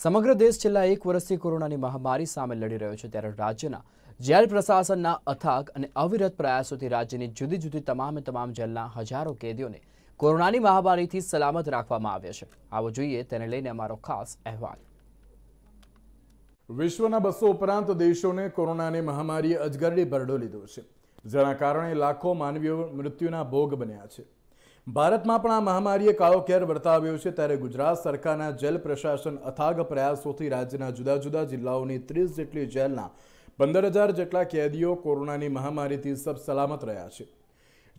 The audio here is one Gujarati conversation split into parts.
સમગ્ર દેશ છેલ્લા એક વર્ષથી કોરોનાની મહામારી સામે લડી રહ્યો છે ત્યારે રાજ્યના જેલ પ્રશાસનના અથાગ અને અવિરત પ્રયાસોથી રાજ્યની જુદી જુદી તમામે તમામ જેલના હજારો કેદીઓને કોરોનાની મહામારીથી સલામત રાખવામાં આવ્યા છે આવો જોઈએ તેને લઈને અમારો ખાસ અહેવાલ વિશ્વના બસો ઉપરાંત દેશોને કોરોનાની મહામારીએ અજગરડી ભરડો લીધો છે જેના કારણે લાખો માનવીઓ મૃત્યુના ભોગ બન્યા છે ભારતમાં પણ આ મહામારીએ કાળો કેર વર્તાવ્યો છે ત્યારે ગુજરાત સરકારના જેલ પ્રશાસન અથાગ પ્રયાસોથી રાજ્યના જુદા જુદા જિલ્લાઓની ત્રીસ જેટલી જેલના પંદર હજાર જેટલા કેદીઓ કોરોનાની મહામારીથી સબ સલામત રહ્યા છે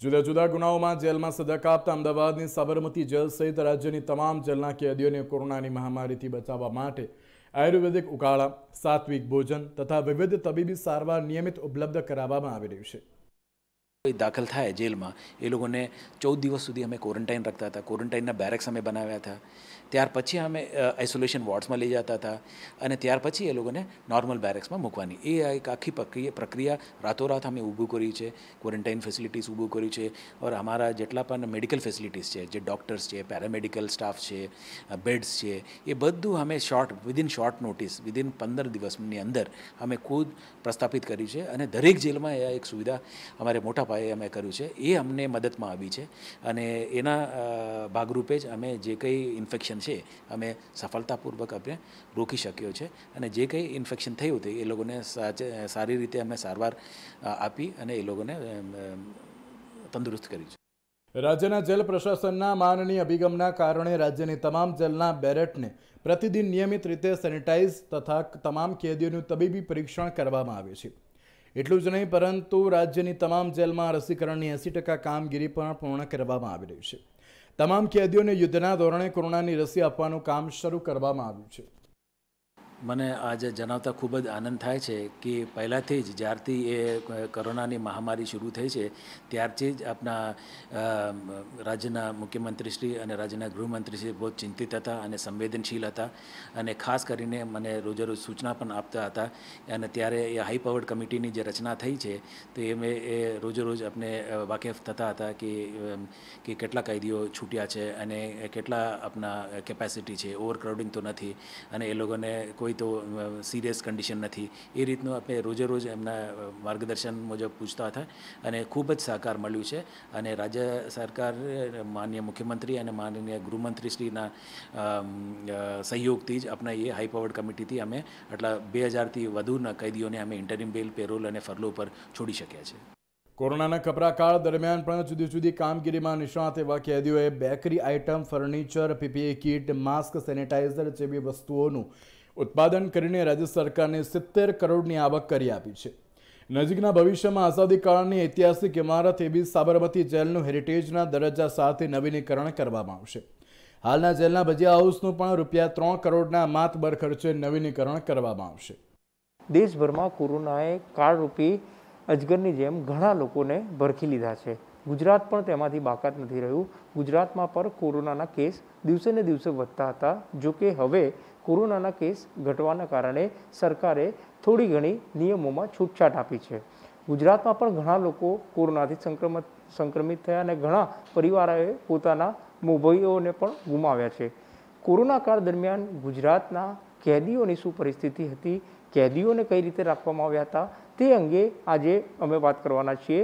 જુદા જુદા ગુનાઓમાં જેલમાં સજા કાપતા અમદાવાદની સાબરમતી જેલ સહિત રાજ્યની તમામ જેલના કેદીઓને કોરોનાની મહામારીથી બચાવવા માટે આયુર્વેદિક ઉકાળા સાત્વિક ભોજન તથા વિવિધ તબીબી સારવાર નિયમિત ઉપલબ્ધ કરાવવામાં આવી રહી છે દાખલ થાય જેલમાં એ લોકોને ચૌદ દિવસ સુધી અમે ક્વોરન્ટાઇન રાખતા હતા ક્વોરન્ટાઇનના બેરેક્સ અમે બનાવ્યા હતા ત્યાર પછી અમે આઇસોલેશન વોર્ડ્સમાં લઈ જતા હતા અને ત્યાર પછી એ લોકોને નોર્મલ બેરેક્સમાં મૂકવાની એ એક આખી પ્રક્રિયા પ્રક્રિયા રાતોરાત અમે ઊભું કરી છે ક્વોરન્ટાઇન ફેસિલિટીઝ ઊભું કર્યું છે ઓર અમારા જેટલા પણ મેડિકલ ફેસિલિટીઝ છે જે ડૉક્ટર્સ છે પેરામેડિકલ સ્ટાફ છે બેડ્સ છે એ બધું અમે short within short notice within પંદર દિવસની અંદર અમે ખુદ પ્રસ્થાપિત કરી છે અને દરેક જેલમાં એ એક સુવિધા અમારે મોટા પાયે અમે કર્યું છે એ અમને મદદમાં આવી છે અને એના ભાગરૂપે જ અમે જે કંઈ ઇન્ફેક્શન ઇન્ફેક્શન છે અમે સફળતાપૂર્વક અમે રોકી શક્યો છે અને જે કંઈ ઇન્ફેક્શન થયું તે એ લોકોને સારી રીતે અમે સારવાર આપી અને એ લોકોને તંદુરસ્ત કરી છે રાજ્યના જેલ પ્રશાસનના માનની અભિગમના કારણે રાજ્યની તમામ જેલના બેરેટને પ્રતિદિન નિયમિત રીતે સેનિટાઇઝ તથા તમામ કેદીઓનું તબીબી પરીક્ષણ કરવામાં આવે છે એટલું જ નહીં પરંતુ રાજ્યની તમામ જેલમાં રસીકરણની એંસી ટકા કામગીરી પણ પૂર્ણ કરવામાં આવી રહી છે તમામ કેદીઓને યુદ્ધના ધોરણે કોરોનાની રસી આપવાનું કામ શરૂ કરવામાં આવ્યું છે મને આજે જણાવતા ખૂબ જ આનંદ થાય છે કે પહેલાંથી જ જ્યારથી એ કોરોનાની મહામારી શરૂ થઈ છે ત્યારથી જ આપણા રાજ્યના મુખ્યમંત્રીશ્રી અને રાજ્યના ગૃહમંત્રીશ્રી બહુ ચિંતિત હતા અને સંવેદનશીલ હતા અને ખાસ કરીને મને રોજેરોજ સૂચના પણ આપતા હતા અને ત્યારે એ હાઈ પાવર્ડ કમિટીની જે રચના થઈ છે તો એ મેં એ રોજેરોજ આપણે વાકેફ થતા હતા કે કે કેટલા કાયદીઓ છૂટ્યા છે અને કેટલા આપણા કેપેસિટી છે ઓવરક્રાઉડિંગ તો નથી અને એ લોકોને કોઈ કોઈ તો સિરિયસ કન્ડિશન નથી એ રીતનું આપણે રોજે રોજ એમના માર્ગદર્શન મુજબ પૂછતા હતા અને ખૂબ જ સહકાર મળ્યું છે અને રાજ્ય સરકાર માન્ય મુખ્યમંત્રી અને માનનીય ગૃહમંત્રીશ્રીના સહયોગથી જ આપણા એ હાઈ પાવર્ડ કમિટીથી અમે આટલા બે હજારથી વધુના કેદીઓને અમે ઇન્ટરિમ બેલ પેરોલ અને ફરલો પર છોડી શક્યા છે કોરોનાના કપરાકાળ દરમિયાન પણ જુદી જુદી કામગીરીમાં નિષ્ણાત એવા કેદીઓએ bakery item furniture PPE kit mask sanitiser જેવી વસ્તુઓનું ઉત્પાદન કરીને રાજ્ય સરકારને સિત્તેર કરોડની આવક કરી આપી છે નજીકના ભવિષ્યમાં આઝાદી કાળની ઐતિહાસિક ઇમારત એબી સાબરમતી જેલનું હેરિટેજના દરજ્જા સાથે નવીનીકરણ કરવામાં આવશે હાલના જેલના ભજીયા હાઉસનું પણ રૂપિયા ત્રણ કરોડના માતબર ખર્ચે નવીનીકરણ કરવામાં આવશે દેશભરમાં કોરોનાએ કાળરૂપી અજગરની જેમ ઘણા લોકોને ભરખી લીધા છે ગુજરાત પણ તેમાંથી બાકાત નથી રહ્યું ગુજરાતમાં પણ કોરોનાના કેસ દિવસે ને દિવસે વધતા હતા જો કે હવે કોરોનાના કેસ ઘટવાના કારણે સરકારે થોડી ઘણી નિયમોમાં છૂટછાટ આપી છે ગુજરાતમાં પણ ઘણા લોકો કોરોનાથી સંક્રમિત સંક્રમિત થયા અને ઘણા પરિવારોએ પોતાના મોભાઈઓને પણ ગુમાવ્યા છે કોરોના કાળ દરમિયાન ગુજરાતના કેદીઓની શું પરિસ્થિતિ હતી કેદીઓને કઈ રીતે રાખવામાં આવ્યા હતા તે અંગે આજે અમે વાત કરવાના છીએ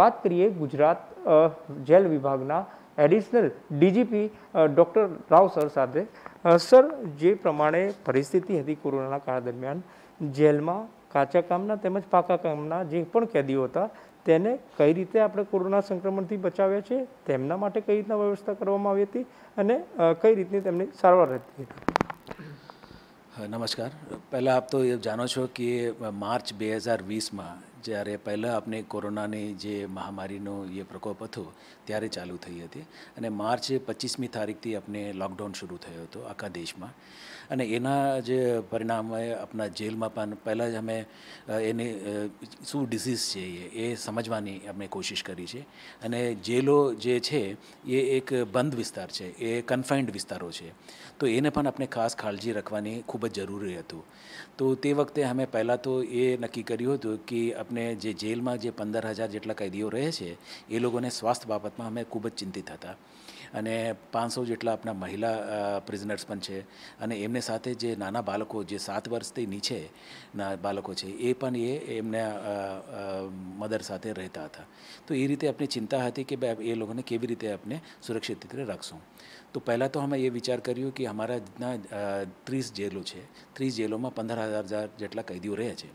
વાત કરીએ ગુજરાત જેલ વિભાગના additional DGP doctor Rao sir સાથે સર જે પ્રમાણે પરિસ્થિતિ હતી કોરોનાના કાળ દરમિયાન જેલમાં કાચા કામના તેમજ પાકા કામના જે પણ કેદીઓ હતા તેને કઈ રીતે આપણે કોરોના સંક્રમણથી બચાવ્યા છે તેમના માટે કઈ રીતના વ્યવસ્થા કરવામાં આવી હતી અને કઈ રીતની તેમની સારવાર રહેતી હતી નમસ્કાર પહેલાં આપ તો એ જાણો છો કે માર્ચ બે હજાર વીસમાં જ્યારે પહેલાં આપણે કોરોનાની જે મહામારીનો એ પ્રકોપ હતો ત્યારે ચાલુ થઈ હતી અને માર્ચ પચીસમી તારીખથી આપણે લોકડાઉન શરૂ થયો હતો આખા દેશમાં અને એના જે પરિણામે આપણા જેલમાં પણ પહેલાં જ અમે એને શું ડિસીઝ છે એ સમજવાની અમે કોશિશ કરી છે અને જેલો જે છે એ એક બંધ વિસ્તાર છે એ કન્ફાઇન્ડ વિસ્તારો છે તો એને પણ આપણે ખાસ કાળજી રાખવાની ખૂબ જ જરૂરી હતું તો તે વખતે અમે પહેલાં તો એ નક્કી કર્યું હતું કે આપણે જે જેલમાં જે પંદર હજાર જેટલા કેદીઓ રહે છે એ લોકોને સ્વાસ્થ્ય બાબતમાં અમે ખૂબ જ ચિંતિત હતા અને પાંચસો જેટલા આપણા મહિલા પ્રિઝનર્સ પણ છે અને એમને સાથે જે નાના બાળકો જે સાત વર્ષથી નીચે ના બાળકો છે એ પણ એ એમના મદર સાથે રહેતા હતા તો એ રીતે આપણી ચિંતા હતી કે એ લોકોને કેવી રીતે આપણે સુરક્ષિત રીતે રાખશું તો પહેલાં તો અમે એ વિચાર કર્યો કે અમારા ત્રીસ જેલો છે ત્રીસ જેલોમાં પંદર હજાર હજાર જેટલા કેદીઓ રહે છે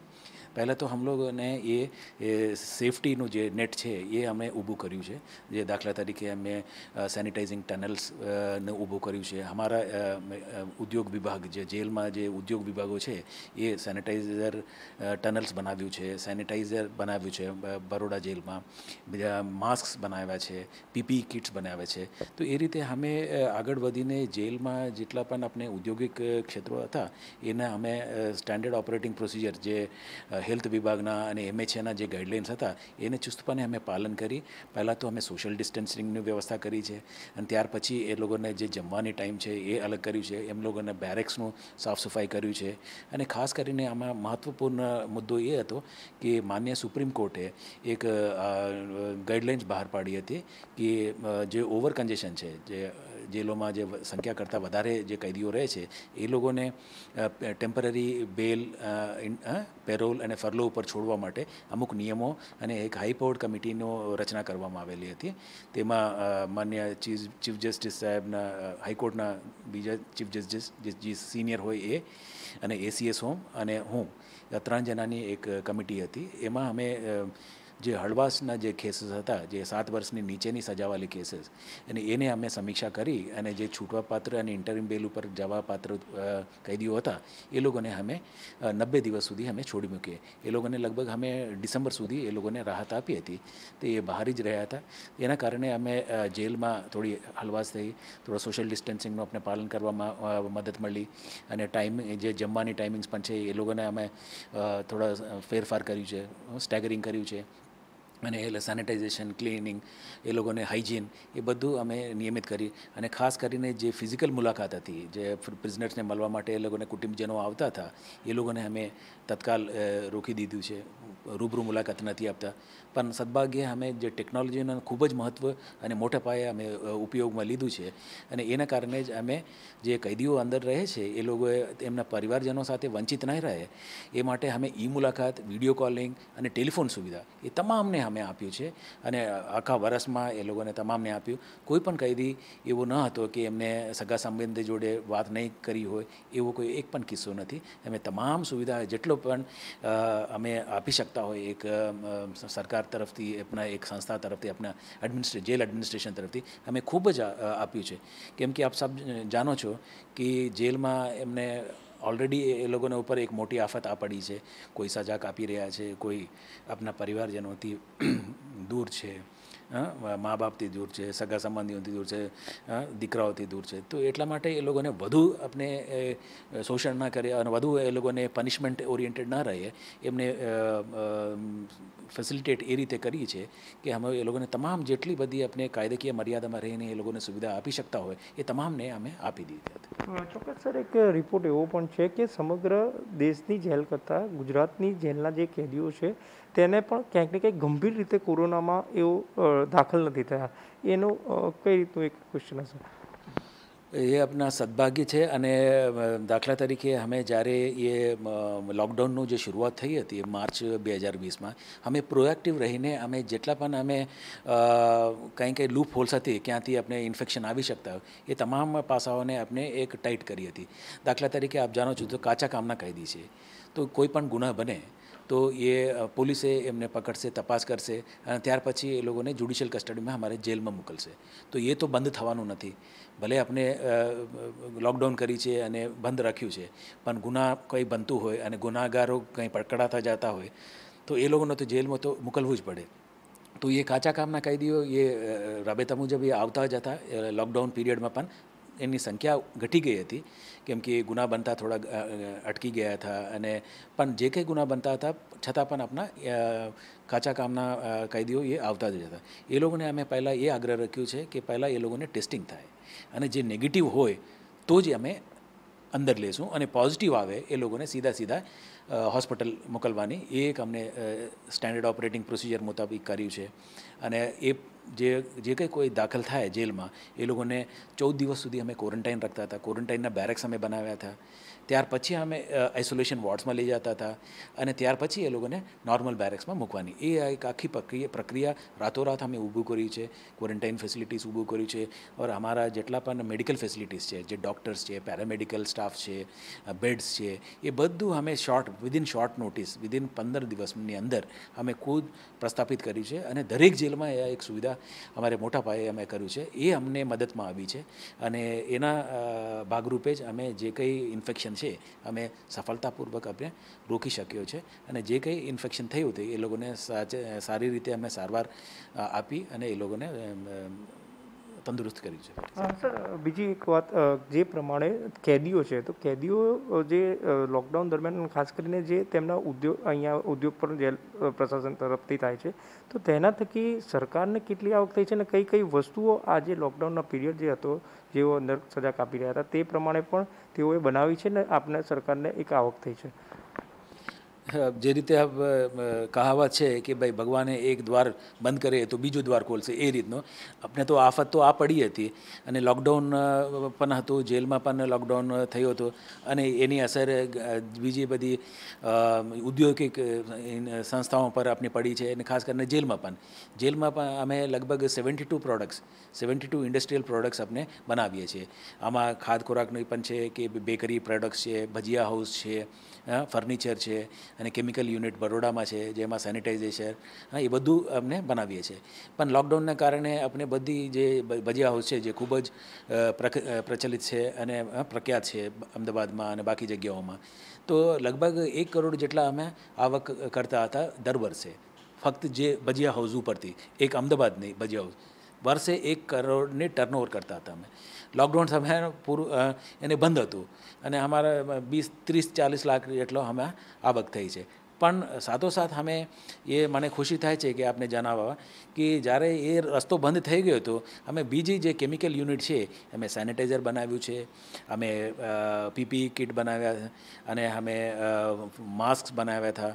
પહેલાં તો હમ લોકોને એ સેફટીનું જે નેટ છે એ અમે ઊભું કર્યું છે જે દાખલા તરીકે અમે સેનિટાઇઝિંગ ટનલ્સને ઊભું કર્યું છે અમારા ઉદ્યોગ વિભાગ જે જેલમાં જે ઉદ્યોગ વિભાગો છે એ સેનિટાઇઝર ટનલ્સ બનાવ્યું છે સેનિટાઇઝર બનાવ્યું છે બરોડા જેલમાં બીજા માસ્ક બનાવ્યા છે પીપી કિટ્સ બનાવ્યા છે તો એ રીતે અમે આગળ વધીને જેલમાં જેટલા પણ આપણે ઉદ્યોગિક ક્ષેત્રો હતા એને અમે સ્ટાન્ડર્ડ ઓપરેટિંગ પ્રોસિજર જે હેલ્થ વિભાગના અને એમએચએના જે ગાઈડલાઇન્સ હતા એને ચુસ્તપણે અમે પાલન કરી પહેલાં તો અમે સોશિયલ ડિસ્ટન્સિંગની વ્યવસ્થા કરી છે અને ત્યાર પછી એ લોકોને જે જમવાની ટાઈમ છે એ અલગ કર્યું છે એમ લોકોને બેરેક્સનું સાફ સફાઈ કર્યું છે અને ખાસ કરીને આમાં મહત્ત્વપૂર્ણ મુદ્દો એ હતો કે માન્ય સુપ્રીમ કોર્ટે એક ગાઈડલાઇન્સ બહાર પાડી હતી કે જે ઓવર કન્જેશન છે જે જેલોમાં જે સંખ્યા કરતાં વધારે જે કેદીઓ રહે છે એ લોકોને ટેમ્પરરી બેલ પેરોલ અને ફરલો ઉપર છોડવા માટે અમુક નિયમો અને એક હાઈકોર્ટ કમિટીનો રચના કરવામાં આવેલી હતી તેમાં માન્ય ચીફ જસ્ટિસ સાહેબના હાઈકોર્ટના બીજા ચીફ જસ્ટિસ જે સિનિયર હોય એ અને એસીએસ હોમ અને હું ત્રણ જણાની એક કમિટી હતી એમાં અમે જે હળવાશના જે કેસીસ હતા જે સાત વર્ષની નીચેની સજાવાળી કેસીસ અને એને અમે સમીક્ષા કરી અને જે છૂટવાપાત્ર અને ઇન્ટરિમ બેલ ઉપર જવાપાત્ર કેદીઓ હતા એ લોકોને અમે નબ્બે દિવસ સુધી અમે છોડી મૂકીએ એ લોકોને લગભગ અમે ડિસેમ્બર સુધી એ લોકોને રાહત આપી હતી તે એ બહાર જ રહ્યા હતા એના કારણે અમે જેલમાં થોડી હળવાશ થઈ થોડો સોશિયલ ડિસ્ટન્સિંગનું આપણે પાલન કરવામાં મદદ મળી અને ટાઈમિંગ જે જમવાની ટાઈમિંગ્સ પણ છે એ લોકોને અમે થોડા ફેરફાર કર્યું છે સ્ટેગરિંગ કર્યું છે અને એ સેનિટાઇઝેશન ક્લિનિંગ એ લોકોને હાઇજીન એ બધું અમે નિયમિત કરી અને ખાસ કરીને જે ફિઝિકલ મુલાકાત હતી જે પ્રિઝનર્સને મળવા માટે એ લોકોને કુટુંબજનો આવતા હતા એ લોકોને અમે તત્કાલ રોકી દીધું છે રૂબરૂ મુલાકાત નથી આપતા પણ સદભાગ્યે અમે જે ટેકનોલોજીનું ખૂબ જ મહત્ત્વ અને મોટા પાયે અમે ઉપયોગમાં લીધું છે અને એના કારણે જ અમે જે કૈદીઓ અંદર રહે છે એ લોકોએ એમના પરિવારજનો સાથે વંચિત નહીં રહે એ માટે અમે ઈ મુલાકાત વિડીયો કોલિંગ અને ટેલિફોન સુવિધા એ તમામને અમે અમે આપ્યું છે અને આખા વર્ષમાં એ લોકોને તમામને આપ્યું કોઈ પણ કૈદી એવો ન હતો કે એમને સગા સંબંધી જોડે વાત નહીં કરી હોય એવો કોઈ એક પણ કિસ્સો નથી અમે તમામ સુવિધા જેટલો પણ અમે આપી શકતા હોય એક સરકાર તરફથી આપણા એક સંસ્થા તરફથી આપણા એડમિનિસ્ટ્રે જેલ એડમિનિસ્ટ્રેશન તરફથી અમે ખૂબ જ આપ્યું છે કેમ કે આપ સબ જાણો છો કે જેલમાં એમને ઓલરેડી એ લોકોના ઉપર એક મોટી આફત આ પડી છે કોઈ સજા કાપી રહ્યા છે કોઈ આપના પરિવારજનોથી દૂર છે મા બાપથી દૂર છે સગા સંબંધીઓથી દૂર છે દીકરાઓથી દૂર છે તો એટલા માટે એ લોકોને વધુ આપણે શોષણ ના કરીએ અને વધુ એ લોકોને પનિશમેન્ટ ઓરિએન્ટેડ ના રહીએ એમને ફેસિલિટેટ એ રીતે કરીએ છીએ કે અમે એ લોકોને તમામ જેટલી બધી આપણે કાયદાકીય મર્યાદામાં રહીને એ લોકોને સુવિધા આપી શકતા હોય એ તમામને અમે આપી દીધી હતી ચોક્કસ સર એક રિપોર્ટ એવો પણ છે કે સમગ્ર દેશની જેલ કરતાં ગુજરાતની જેલના જે કેદીઓ છે તેને પણ ક્યાંક ને ક્યાંક ગંભીર રીતે કોરોનામાં એવો દાખલ નથી થયા એનો કઈ રીતનું એક ક્વેશ્ચન હશે એ આપના સદભાગ્ય છે અને દાખલા તરીકે અમે જ્યારે એ લોકડાઉનનું જે શરૂઆત થઈ હતી માર્ચ બે હજાર વીસમાં અમે પ્રોએક્ટિવ રહીને અમે જેટલા પણ અમે કંઈ કંઈ લૂપ હોલ્સ હતી ક્યાંથી આપણે ઇન્ફેક્શન આવી શકતા એ તમામ પાસાઓને આપણે એક ટાઈટ કરી હતી દાખલા તરીકે આપ જાણો છો તો કાચા કામના કાયદી છે તો કોઈ પણ ગુના બને તો એ પોલીસે એમને પકડશે તપાસ કરશે અને ત્યાર પછી એ લોકોને જ્યુડિશિયલ કસ્ટડીમાં અમારે જેલમાં મોકલશે તો એ તો બંધ થવાનું નથી ભલે આપણે લોકડાઉન કરી છે અને બંધ રાખ્યું છે પણ ગુના કંઈ બનતું હોય અને ગુનાગારો કંઈ પડકડાતા જતા હોય તો એ લોકોને તો જેલમાં તો મોકલવું જ પડે તો એ કાચા કામના કાયદીઓ એ રાબેતા મુજબ એ આવતા જ જતા લોકડાઉન પીરિયડમાં પણ એની સંખ્યા ઘટી ગઈ હતી કેમ કે ગુના બનતા થોડા અટકી ગયા હતા અને પણ જે કંઈ ગુના બનતા હતા છતાં પણ આપણા કાચા કામના કાયદીઓ એ આવતા જ હતા એ લોકોને અમે પહેલાં એ આગ્રહ રાખ્યું છે કે પહેલાં એ લોકોને ટેસ્ટિંગ થાય અને જે નેગેટિવ હોય તો જ અમે અંદર લેશું અને પોઝિટિવ આવે એ લોકોને સીધા સીધા હોસ્પિટલ મોકલવાની એ એક અમને સ્ટાન્ડર્ડ ઓપરેટિંગ પ્રોસિજર મુતાબિક કર્યું છે અને એ જે જે કંઈ કોઈ દાખલ થાય જેલમાં એ લોકોને ચૌદ દિવસ સુધી અમે ક્વોરન્ટાઇન રાખતા હતા ક્વોરન્ટાઇનના બેરેક્સ અમે બનાવ્યા હતા ત્યાર પછી અમે આઇસોલેશન વોર્ડ્સમાં લઈ જતા હતા અને ત્યાર પછી એ લોકોને નોર્મલ બેરેક્સમાં મૂકવાની એ એક આખી પ્રક્રિયા પ્રક્રિયા રાતોરાત અમે ઊભું કરી છે ક્વોરન્ટાઇન ફેસિલિટીઝ ઊભું કર્યું છે ઓર અમારા જેટલા પણ મેડિકલ ફેસિલિટીઝ છે જે ડૉક્ટર્સ છે પેરામેડિકલ સ્ટાફ છે બેડ્સ છે એ બધું અમે short within short notice within પંદર દિવસની અંદર અમે ખુદ પ્રસ્થાપિત કરી છે અને દરેક જેલમાં એ એક સુવિધા અમારે મોટા પાયે અમે કર્યું છે એ અમને મદદમાં આવી છે અને એના ભાગરૂપે જ અમે જે કંઈ ઇન્ફેક્શન છે અમે સફળતાપૂર્વક અમે રોકી શક્યો છે અને જે કંઈ ઇન્ફેક્શન થયું હતું એ લોકોને સારી રીતે અમે સારવાર આપી અને એ લોકોને તંદુરસ્ત કરી છે સર બીજી એક વાત જે પ્રમાણે કેદીઓ છે તો કેદીઓ જે લોકડાઉન દરમિયાન ખાસ કરીને જે તેમના ઉદ્યોગ અહીંયા ઉદ્યોગ પર જેલ પ્રશાસન તરફથી થાય છે તો તેના થકી સરકારને કેટલી આવક થઈ છે અને કઈ કઈ વસ્તુઓ આ જે લોકડાઉનના પીરિયડ જે હતો જેઓ અંદર સજા કાપી રહ્યા હતા તે પ્રમાણે પણ તેઓએ બનાવી છે ને આપને સરકારને એક આવક થઈ છે જે રીતે કહાવત છે કે ભાઈ ભગવાને એક દ્વાર બંધ કરે તો બીજું દ્વાર ખોલશે એ રીતનો આપણે તો આફત તો આ પડી હતી અને લોકડાઉન પણ હતું જેલમાં પણ લોકડાઉન થયું હતું અને એની અસર બીજી બધી ઉદ્યોગિક સંસ્થાઓ પર આપણી પડી છે અને ખાસ કરીને જેલમાં પણ જેલમાં પણ અમે લગભગ seventy two products seventy two industrial products આપણે બનાવીએ છીએ આમાં ખાદ ખોરાકની પણ છે કે બેકરી પ્રોડક્ટ્સ છે ભજીયા હાઉસ છે ફર્નિચર છે અને કેમિકલ યુનિટ બરોડામાં છે જેમાં સેનિટાઇઝેશન એ બધું અમને બનાવીએ છીએ પણ લોકડાઉનને કારણે આપણે બધી જે ભજીયા હાઉસ છે જે ખૂબ જ પ્રચલિત છે અને પ્રખ્યાત છે અમદાવાદમાં અને બાકી જગ્યાઓમાં તો લગભગ એક કરોડ જેટલા અમે આવક કરતા હતા દર વર્ષે ફક્ત જે ભજીયા હાઉસ ઉપરથી એક અમદાવાદની ભજીયા હાઉસ વર્ષે એક કરોડની ટર્નઓવર કરતા હતા અમે લોકડાઉન સમયે પૂરું એને બંધ હતું અને અમારા વીસ ત્રીસ ચાલીસ લાખ જેટલો અમે આવક થઈ છે પણ સાથોસાથ અમે એ મને ખુશી થાય છે કે આપને જણાવવા કે જ્યારે એ રસ્તો બંધ થઈ ગયો હતો અમે બીજી જે કેમિકલ યુનિટ છે અમે સેનિટાઈઝર બનાવ્યું છે અમે પીપી કિટ બનાવ્યા અને અમે માસ્ક બનાવ્યા હતા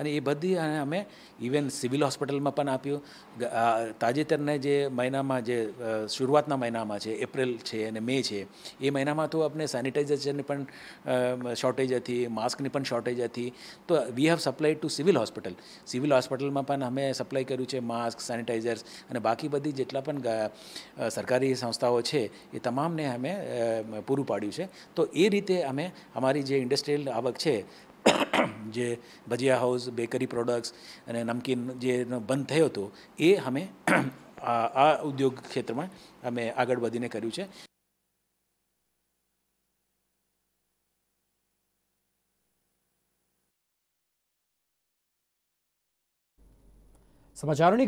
અને એ બધી અને અમે ઇવન સિવિલ હોસ્પિટલમાં પણ આપ્યું તાજેતરને જે મહિનામાં જે શરૂઆતના મહિનામાં છે એપ્રિલ છે અને મે છે એ મહિનામાં તો આપણે સેનિટાઇઝેશનની પણ શોર્ટેજ હતી માસ્કની પણ શોર્ટેજ હતી તો we have supply to civil hospital civil હોસ્પિટલમાં પણ અમે સપ્લાય કર્યું છે માસ્ક સેનિટાઇઝર્સ અને બાકી બધી જેટલા પણ સરકારી સંસ્થાઓ છે એ તમામને અમે પૂરું પાડ્યું છે તો એ રીતે અમે અમારી જે ઇન્ડસ્ટ્રીયલ આવક છે જે ભજીયા હાઉસ બેકરી પ્રોડક્ટ્સ અને નમકીન જે બંધ થયો હતો એ અમે આ ઉદ્યોગ ક્ષેત્રમાં અમે આગળ વધીને કર્યું છે સમાચારોની